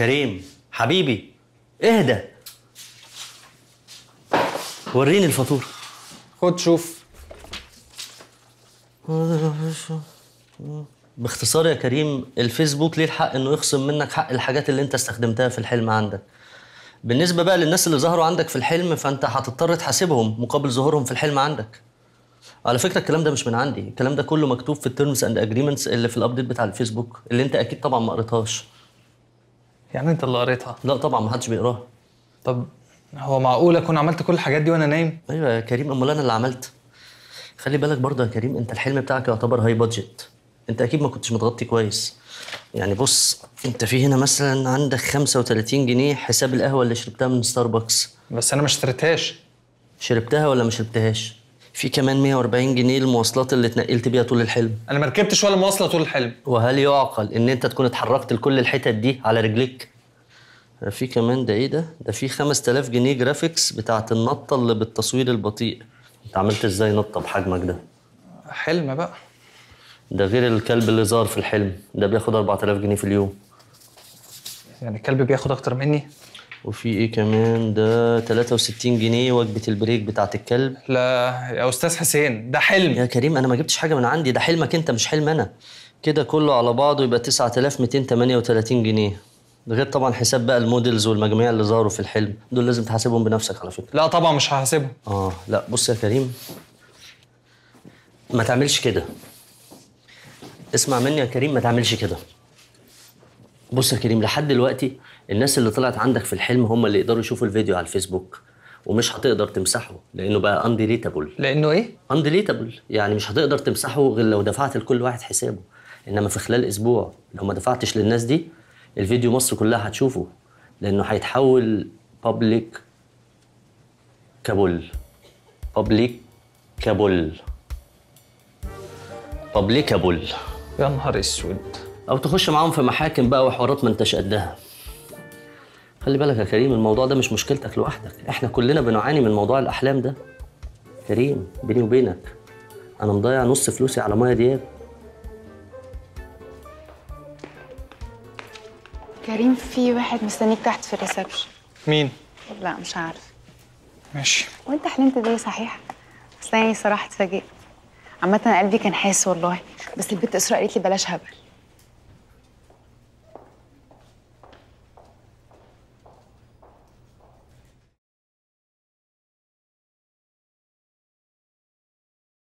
كريم حبيبي اهدى وريني الفاتورة خد شوف باختصار يا كريم الفيسبوك ليه الحق انه يخصم منك حق الحاجات اللي انت استخدمتها في الحلم عندك بالنسبة بقى للناس اللي ظهروا عندك في الحلم فانت هتضطر تحاسبهم مقابل ظهورهم في الحلم عندك على فكرة الكلام ده مش من عندي الكلام ده كله مكتوب في التيرمز اند اجريمنتس اللي في الابديت بتاع الفيسبوك اللي انت اكيد طبعا ما قريتهاش يعني انت اللي قريتها لا طبعا ما حدش بيقراها طب هو معقول اكون عملت كل الحاجات دي وانا نايم ايوه يا كريم امال انا اللي عملت خلي بالك برضه يا كريم انت الحلم بتاعك يعتبر هاي بادجت انت اكيد ما كنتش متغطي كويس يعني بص انت في هنا مثلا عندك 35 جنيه حساب القهوه اللي شربتها من ستاربكس بس انا ما اشتريتهاش شربتها ولا ما شربتهاش في كمان 140 جنيه المواصلات اللي اتنقلت بيها طول الحلم انا ما ركبتش ولا مواصله طول الحلم وهل يعقل ان انت تكون اتحركت لكل الحتت دي على رجليك في كمان ده ايه ده ده في 5000 جنيه جرافيكس بتاعه النطه اللي بالتصوير البطيء انت عملت ازاي نطه بحجمك ده حلم بقى ده غير الكلب اللي ظهر في الحلم ده بياخد 4000 جنيه في اليوم يعني الكلب بياخد اكتر مني وفي ايه كمان ده 63 جنيه وجبه البريك بتاعه الكلب لا يا استاذ حسين ده حلم يا كريم انا ما جبتش حاجه من عندي ده حلمك انت مش حلم انا كده كله على بعضه يبقى 9238 جنيه ده غير طبعا حساب بقى المودلز والمجاميع اللي ظهروا في الحلم دول لازم تحاسبهم بنفسك على فكره لا طبعا مش هحاسبهم اه لا بص يا كريم ما تعملش كده اسمع مني يا كريم ما تعملش كده بص يا كريم لحد دلوقتي الناس اللي طلعت عندك في الحلم هم اللي يقدروا يشوفوا الفيديو على الفيسبوك ومش هتقدر تمسحه لانه بقى انديليتابل لانه ايه انديليتابل يعني مش هتقدر تمسحه غير لو دفعت لكل واحد حسابه انما في خلال اسبوع لو ما دفعتش للناس دي الفيديو مصر كلها هتشوفه لانه هيتحول بابليك كابول بابليك كابول بابليكابل يا نهار اسود او تخش معاهم في محاكم بقى وحوارات ما انتش قدها خلي بالك يا كريم الموضوع ده مش مشكلتك لوحدك احنا كلنا بنعاني من موضوع الاحلام ده كريم بيني وبينك انا مضيع نص فلوسي على ميه دياب كريم في واحد مستنيك تحت في الريسبشن مين لا مش عارف ماشي وانت حلمت بيا صحيح بس يعني صراحه اتفاجئت عامه قلبي كان حاسس والله بس البنت اسراء قالت لي بلاش هبل